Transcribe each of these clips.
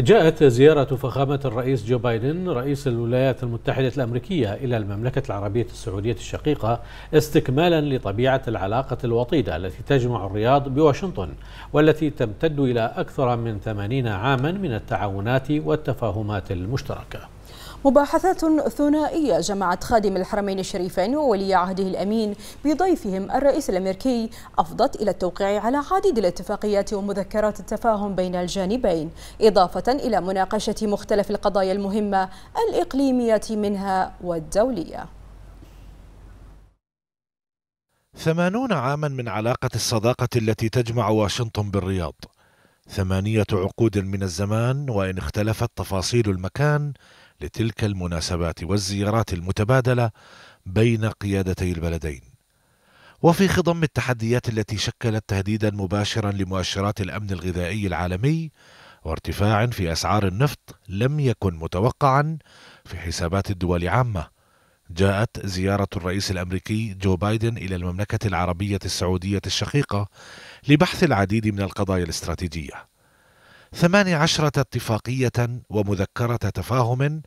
جاءت زيارة فخامة الرئيس جو بايدن رئيس الولايات المتحدة الأمريكية إلى المملكة العربية السعودية الشقيقة استكمالا لطبيعة العلاقة الوطيدة التي تجمع الرياض بواشنطن والتي تمتد إلى أكثر من 80 عاما من التعاونات والتفاهمات المشتركة مباحثات ثنائية جمعت خادم الحرمين الشريفين وولي عهده الأمين بضيفهم الرئيس الأمريكي أفضت إلى التوقيع على عديد الاتفاقيات ومذكرات التفاهم بين الجانبين إضافة إلى مناقشة مختلف القضايا المهمة الإقليمية منها والدولية ثمانون عاما من علاقة الصداقة التي تجمع واشنطن بالرياض ثمانية عقود من الزمان وإن اختلفت تفاصيل المكان لتلك المناسبات والزيارات المتبادله بين قيادتي البلدين وفي خضم التحديات التي شكلت تهديدا مباشرا لمؤشرات الامن الغذائي العالمي وارتفاع في اسعار النفط لم يكن متوقعا في حسابات الدول عامه جاءت زياره الرئيس الامريكي جو بايدن الى المملكه العربيه السعوديه الشقيقه لبحث العديد من القضايا الاستراتيجيه ثماني عشرة اتفاقية ومذكرة تفاهم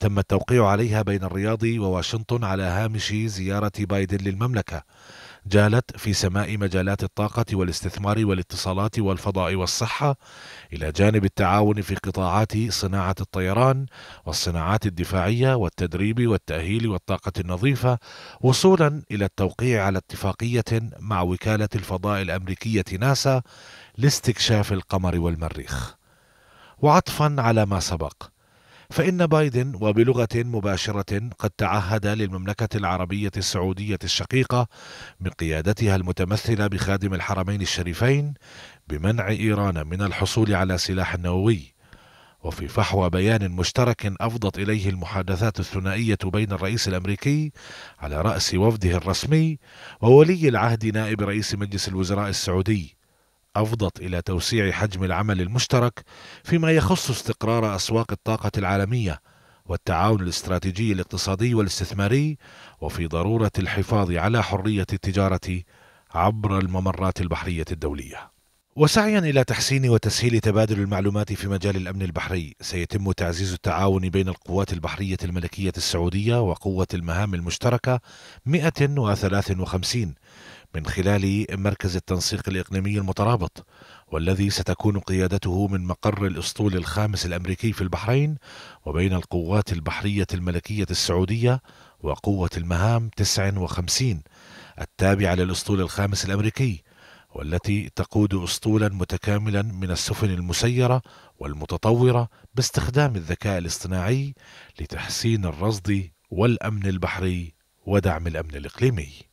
تم التوقيع عليها بين الرياض وواشنطن على هامش زيارة بايدن للمملكة جالت في سماء مجالات الطاقة والاستثمار والاتصالات والفضاء والصحة إلى جانب التعاون في قطاعات صناعة الطيران والصناعات الدفاعية والتدريب والتأهيل والطاقة النظيفة وصولا إلى التوقيع على اتفاقية مع وكالة الفضاء الأمريكية ناسا لاستكشاف القمر والمريخ. وعطفا على ما سبق فإن بايدن وبلغة مباشرة قد تعهد للمملكة العربية السعودية الشقيقة من قيادتها المتمثلة بخادم الحرمين الشريفين بمنع إيران من الحصول على سلاح نووي وفي فحوى بيان مشترك أفضت إليه المحادثات الثنائية بين الرئيس الأمريكي على رأس وفده الرسمي وولي العهد نائب رئيس مجلس الوزراء السعودي أفضت إلى توسيع حجم العمل المشترك فيما يخص استقرار أسواق الطاقة العالمية والتعاون الاستراتيجي الاقتصادي والاستثماري وفي ضرورة الحفاظ على حرية التجارة عبر الممرات البحرية الدولية. وسعيا الى تحسين وتسهيل تبادل المعلومات في مجال الامن البحري سيتم تعزيز التعاون بين القوات البحريه الملكيه السعوديه وقوه المهام المشتركه 153 من خلال مركز التنسيق الإقليمي المترابط والذي ستكون قيادته من مقر الأسطول الخامس الأمريكي في البحرين وبين القوات البحرية الملكية السعودية وقوة المهام 59 التابعة للأسطول الخامس الأمريكي والتي تقود أسطولا متكاملا من السفن المسيرة والمتطورة باستخدام الذكاء الاصطناعي لتحسين الرصد والأمن البحري ودعم الأمن الإقليمي